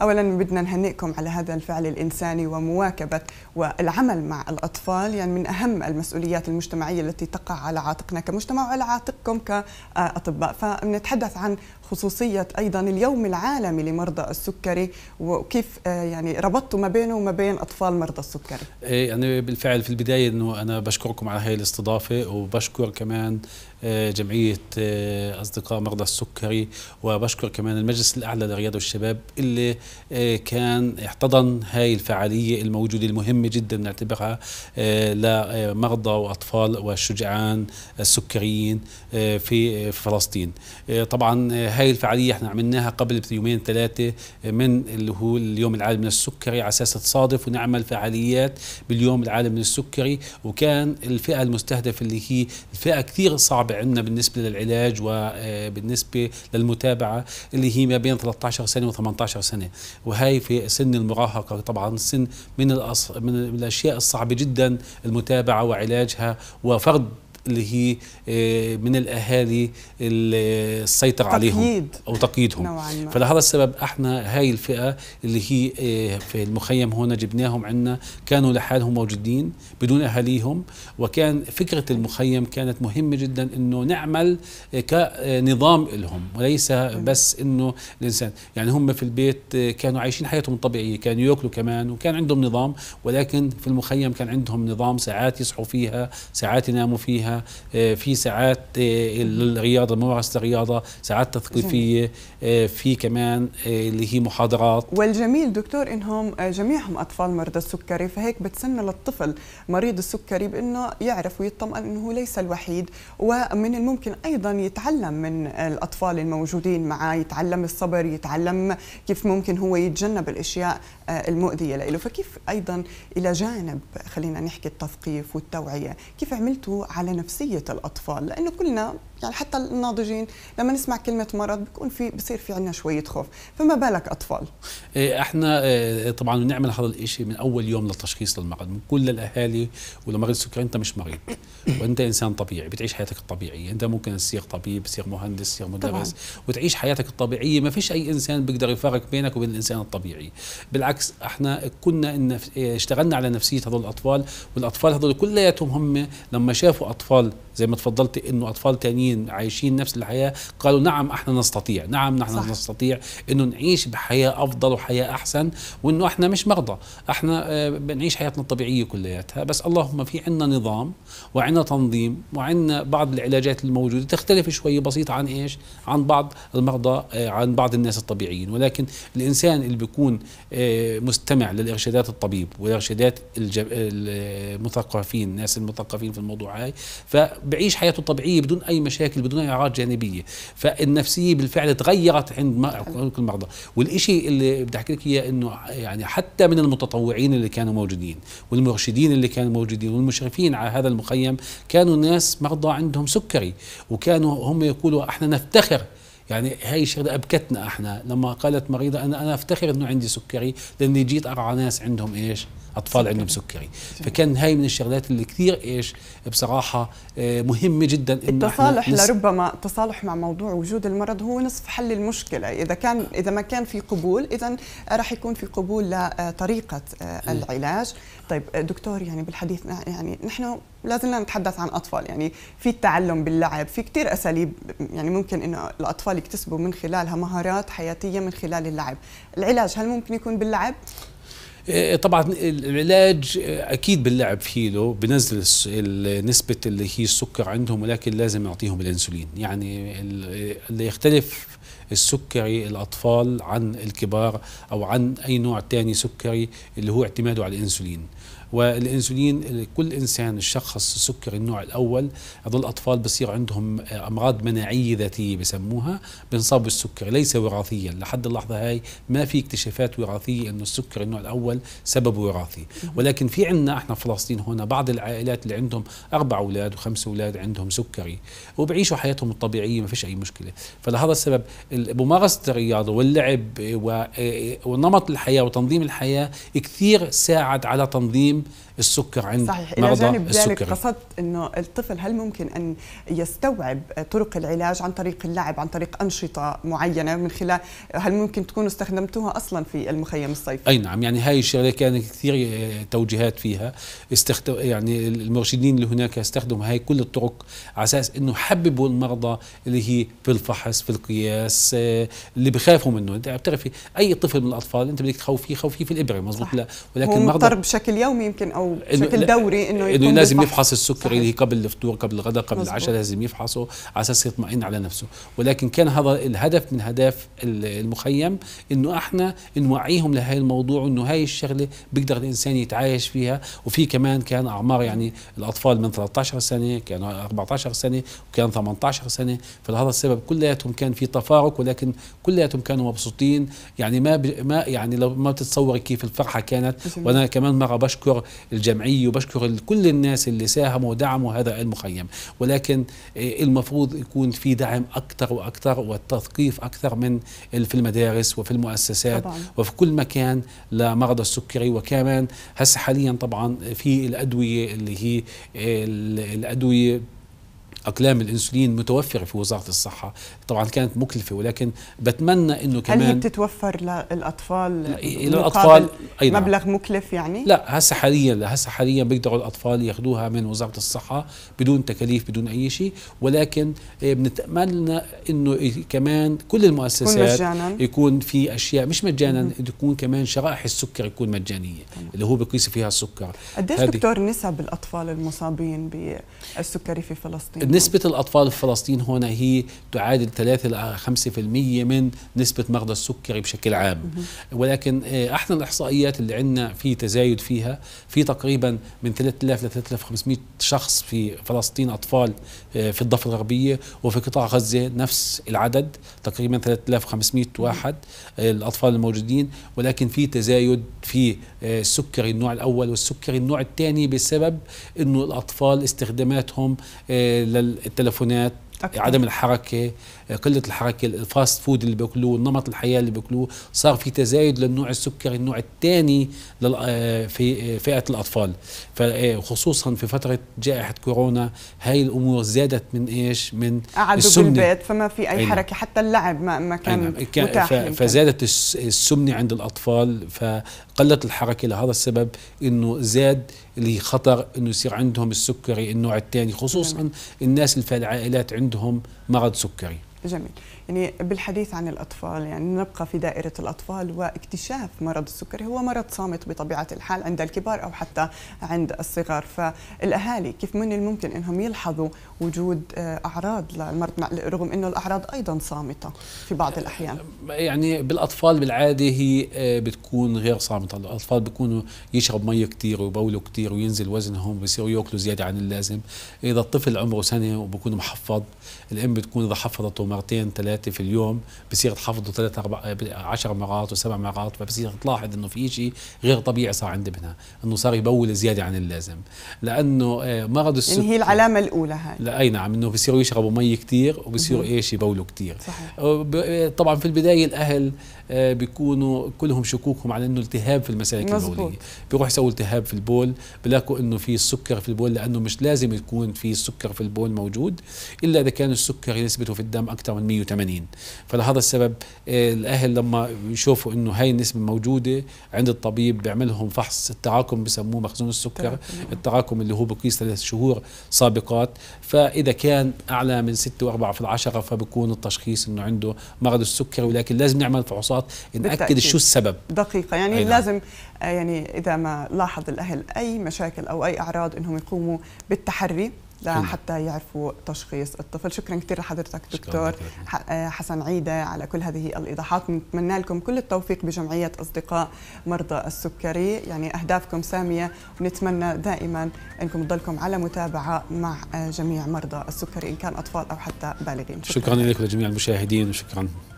اولا بدنا نهنئكم على هذا الفعل الانساني ومواكبه والعمل مع الاطفال يعني من اهم المسؤوليات المجتمعيه التي تقع على عاتقنا كمجتمع وعلى عاتقكم كاطباء فنتحدث عن خصوصيه ايضا اليوم العالمي لمرضى السكري وكيف آه، يعني ربطتوا ما بينه وما بين اطفال مرضى السكري ايه انا يعني بالفعل في البدايه انه انا بشكركم على هذه الاستضافه وبشكر كمان آه، جمعيه آه، اصدقاء مرضى السكري وبشكر كمان المجلس الاعلى للرياضه والشباب اللي آه، كان احتضن هاي الفعالية الموجودة المهمة جدا نعتبرها آه، لمرضى وأطفال والشجعان السكريين آه، في فلسطين طبعا هاي الفعالية احنا عملناها قبل بيومين ثلاثة من اللي هو اليوم العالمي للسكري على أساس تصادف ونعمل فعاليات باليوم العالمي للسكري وكان الفئة المستهدفة اللي هي الفئة كثير صعبة عندنا بالنسبة للعلاج وبالنسبة للمتابعة اللي هي ما بين 13 سنة و 18 سنة وهي في سن المراهقة طبعا سن من, الأص... من الأشياء الصعبة جدا المتابعة وعلاجها وفرض اللي هي آه، من الاهالي السيطر عليهم او تقييدهم فلهذا السبب احنا هاي الفئه اللي هي آه، في المخيم هنا جبناهم عندنا كانوا لحالهم موجودين بدون اهاليهم وكان فكره المخيم كانت مهمه جدا انه نعمل آه، كنظام لهم وليس بس انه الانسان يعني هم في البيت كانوا عايشين حياتهم الطبيعيه كانوا ياكلوا كمان وكان عندهم نظام ولكن في المخيم كان عندهم نظام ساعات يصحوا فيها ساعات يناموا فيها آه، في ساعات آه، الرياضه ممارسه الرياضه ساعات تثقيفيه آه، في كمان اللي هي محاضرات والجميل دكتور انهم جميعهم اطفال مرضى السكري فهيك بتسنى للطفل مريض السكري بانه يعرف ويطمئن انه ليس الوحيد ومن الممكن ايضا يتعلم من الاطفال الموجودين معاه يتعلم الصبر يتعلم كيف ممكن هو يتجنب الاشياء المؤذيه له فكيف ايضا الى جانب خلينا نحكي التثقيف والتوعيه كيف عملتوا على نفسيه الاطفال لانه كلنا يعني حتى الناضجين لما نسمع كلمه مرض بكون في بصير في عندنا شويه خوف فما بالك اطفال إيه، احنا إيه، طبعا بنعمل هذا الشيء من اول يوم للتشخيص للمرض بنقول للاهالي ولمريض السكري انت مش مريض وانت انسان طبيعي بتعيش حياتك الطبيعيه انت ممكن تصير طبيب تصير مهندس تصير مدرس وتعيش حياتك الطبيعيه ما فيش اي انسان بيقدر يفرق بينك وبين الانسان الطبيعي بالعكس احنا كنا إن إيه، اشتغلنا على نفسيه هذول الاطفال والاطفال هذول كلياتهم هم لما شافوا اطفال زي ما تفضلت انه اطفال تانيين عايشين نفس الحياه قالوا نعم احنا نستطيع نعم نحن صح. نستطيع انه نعيش بحياه افضل وحياه احسن وانه احنا مش مرضى احنا آه، بنعيش حياتنا الطبيعيه كلياتها بس اللهم في عندنا نظام وعندنا تنظيم وعندنا بعض العلاجات الموجوده تختلف شوي بسيطه عن ايش عن بعض المرضى آه، عن بعض الناس الطبيعيين ولكن الانسان اللي بيكون آه، مستمع للارشادات الطبيب والارشادات المثقفين الناس المثقفين في الموضوع هاي ف بعيش حياته الطبيعيه بدون اي مشاكل بدون اي اعراض جانبيه فالنفسيه بالفعل تغيرت عند كل المرضى والشيء اللي بدي احكي لك اياه انه يعني حتى من المتطوعين اللي كانوا موجودين والمرشدين اللي كانوا موجودين والمشرفين على هذا المخيم كانوا ناس مرضى عندهم سكري وكانوا هم يقولوا احنا نفتخر يعني هاي الشغلة أبكتنا احنا لما قالت مريضة أنا أنا أفتخر إنه عندي سكري لأني جيت أرعى ناس عندهم إيش؟ اطفال عندهم سكري فكان هاي من الشغلات اللي كثير ايش بصراحه آه، مهمه جدا انه التصالح لربما التصالح مع موضوع وجود المرض هو نصف حل المشكله اذا كان اذا ما كان في قبول اذا راح يكون في قبول لطريقه آه، إيه. العلاج طيب آه، دكتور يعني بالحديث يعني نحن لازلنا نتحدث عن اطفال يعني في التعلم باللعب في كثير اساليب يعني ممكن انه الاطفال يكتسبوا من خلالها مهارات حياتيه من خلال اللعب العلاج هل ممكن يكون باللعب إيه، طبعا العلاج اكيد باللعب فيه بنزل نسبه اللي هي السكر عندهم ولكن لازم نعطيهم الانسولين يعني اللي يختلف السكري الاطفال عن الكبار او عن اي نوع تاني سكري اللي هو اعتماده على الانسولين والانسولين كل انسان الشخص سكري النوع الاول هذول الاطفال بصير عندهم امراض مناعيه ذاتيه بسموها بنصاب بالسكري ليس وراثيا لحد اللحظه هاي ما في اكتشافات وراثيه انه السكري النوع الاول سببه وراثي ولكن في عندنا احنا في فلسطين هنا بعض العائلات اللي عندهم اربع اولاد وخمس اولاد عندهم سكري وبعيشوا حياتهم الطبيعيه ما فيش اي مشكله فلهذا السبب ممارسه الرياضه واللعب إيه، إيه، ونمط الحياه وتنظيم الحياه كثير ساعد على تنظيم السكر عند صحيح. مرضى جانب ذلك قصدت أنه الطفل هل ممكن أن يستوعب طرق العلاج عن طريق اللعب عن طريق أنشطة معينة من خلال هل ممكن تكونوا استخدمتوها أصلا في المخيم الصيفي؟ أي نعم يعني هاي الشغلة كان كثير آه، توجيهات فيها استخدم يعني المرشدين اللي هناك استخدموا هاي كل الطرق على أساس أنه حببوا المرضى اللي هي في الفحص في القياس آه، اللي بخافوا منه انت بتعرفي اي طفل من الاطفال انت بدك تخوفيه خوفيه في الابره مزبوط لا ولكن مرضى مضطر بشكل يومي يمكن او بشكل دوري انه يكون انه لازم يفحص السكري اللي قبل الفطور قبل الغداء قبل العشاء لازم يفحصه على اساس يطمئن على نفسه ولكن كان هذا الهدف من اهداف المخيم انه احنا نوعيهم لهي الموضوع انه هاي الشغله بيقدر الانسان يتعايش فيها وفي كمان كان اعمار يعني الاطفال من 13 سنه كانوا 14 سنه وكان 18 سنه فلهذا السبب كلياتهم كان في تفارق ولكن كلياتهم كانوا مبسوطين يعني ما ما يعني لو ما بتتصوري كيف الفرحه كانت وانا كمان مره بشكر الجمعية وبشكر كل الناس اللي ساهموا ودعموا هذا المخيم ولكن آه، المفروض يكون في دعم أكثر وأكثر والتثقيف أكثر من في المدارس وفي المؤسسات طبعا. وفي كل مكان لمرضى السكري وكمان هسه حاليا طبعا في الأدوية اللي هي الأدوية اقلام الانسولين متوفره في وزاره الصحه طبعا كانت مكلفه ولكن بتمنى انه كمان هل هي بتتوفر للاطفال للاطفال إيه، أيضا. مبلغ مكلف يعني لا هسه حاليا هسه حاليا بيقدروا الاطفال ياخذوها من وزاره الصحه بدون تكاليف بدون اي شيء ولكن إيه، بنتمنى انه إيه، كمان كل المؤسسات يكون في اشياء مش مجانا تكون كمان شرائح السكر يكون مجانيه اللي هو بقيس فيها السكر قديش دكتور نسب الاطفال المصابين بالسكري في فلسطين نسبة الأطفال في فلسطين هنا هي تعادل 3 إلى 5% من نسبة مرضى السكري بشكل عام ولكن آه، احنا الإحصائيات اللي عندنا في تزايد فيها في تقريبا من 3000 ل 3500 شخص في فلسطين أطفال آه، في الضفة الغربية وفي قطاع غزة نفس العدد تقريبا 3500 واحد آه، الأطفال الموجودين ولكن في تزايد في السكري النوع الأول والسكري النوع الثاني بسبب أنه الأطفال استخداماتهم لل التلفونات أكثر. عدم الحركه قله الحركه الفاست فود اللي بياكلوه نمط الحياه اللي بياكلوه صار في تزايد للنوع السكري النوع الثاني آه، في آه، فئه الاطفال فخصوصا آه، في فتره جائحه كورونا هاي الامور زادت من ايش من قعدوا السمنة. بالبيت فما في اي نعم. حركه حتى اللعب ما, ما كان نعم. متاح فزادت السمنه عند الاطفال قلت الحركه لهذا السبب انه زاد اللي خطر انه يصير عندهم السكري النوع الثاني خصوصا نعم. الناس اللي في العائلات عندهم مرض سكري جميل يعني بالحديث عن الأطفال يعني نبقى في دائرة الأطفال واكتشاف مرض السكري هو مرض صامت بطبيعة الحال عند الكبار أو حتى عند الصغار فالأهالي كيف من الممكن أنهم يلحظوا وجود آه، أعراض للمرض رغم أنه الأعراض أيضا صامتة في بعض الأحيان يعني بالأطفال بالعادة هي آه، بتكون غير صامتة الأطفال بيكونوا يشرب مي كثير ويبولوا كثير وينزل وزنهم بيصيروا يأكلوا زيادة عن اللازم إذا الطفل عمره سنة وبكون محفظ الأم بتكون إذا حفظته مرتين ثلاثه في اليوم بصير تحفظه ثلاث اربع عشر مرات وسبع مرات فبصير تلاحظ انه في شيء غير طبيعي صار عند ابنها انه صار يبول زياده عن اللازم لانه آه، مرض يعني السكر يعني هي العلامه الاولى هاي لا اي نعم انه بصيروا يشربوا مي كثير وبصيروا ايش يبولوا كثير آه، طبعا في البدايه الاهل آه، بيكونوا كلهم شكوكهم على انه التهاب في المسالك البوليه بيروح يسوي التهاب في البول بلاقوا انه في السكر في البول لانه مش لازم يكون في السكر في البول موجود الا اذا كان السكر نسبته في الدم اكثر من 180 فلهذا السبب آه، الاهل لما يشوفوا انه هاي النسبه موجوده عند الطبيب بيعملهم فحص التراكم بسموه مخزون السكر التراكم اللي هو بقيس ثلاث شهور سابقات فاذا كان اعلى من 6 و4 في العشرة فبكون التشخيص انه عنده مرض السكري ولكن لازم نعمل فحوصات الاختلاط نأكد شو السبب دقيقة يعني أينا. نعم. لازم آه، يعني إذا ما لاحظ الأهل أي مشاكل أو أي أعراض أنهم يقوموا بالتحري لحتى يعرفوا تشخيص الطفل شكرا كثير لحضرتك دكتور آه، حسن عيدة على كل هذه الإيضاحات نتمنى لكم كل التوفيق بجمعية أصدقاء مرضى السكري يعني أهدافكم سامية ونتمنى دائما أنكم تضلكم على متابعة مع آه، جميع مرضى السكري إن كان أطفال أو حتى بالغين شكرا, شكرا لكم ولجميع المشاهدين وشكرا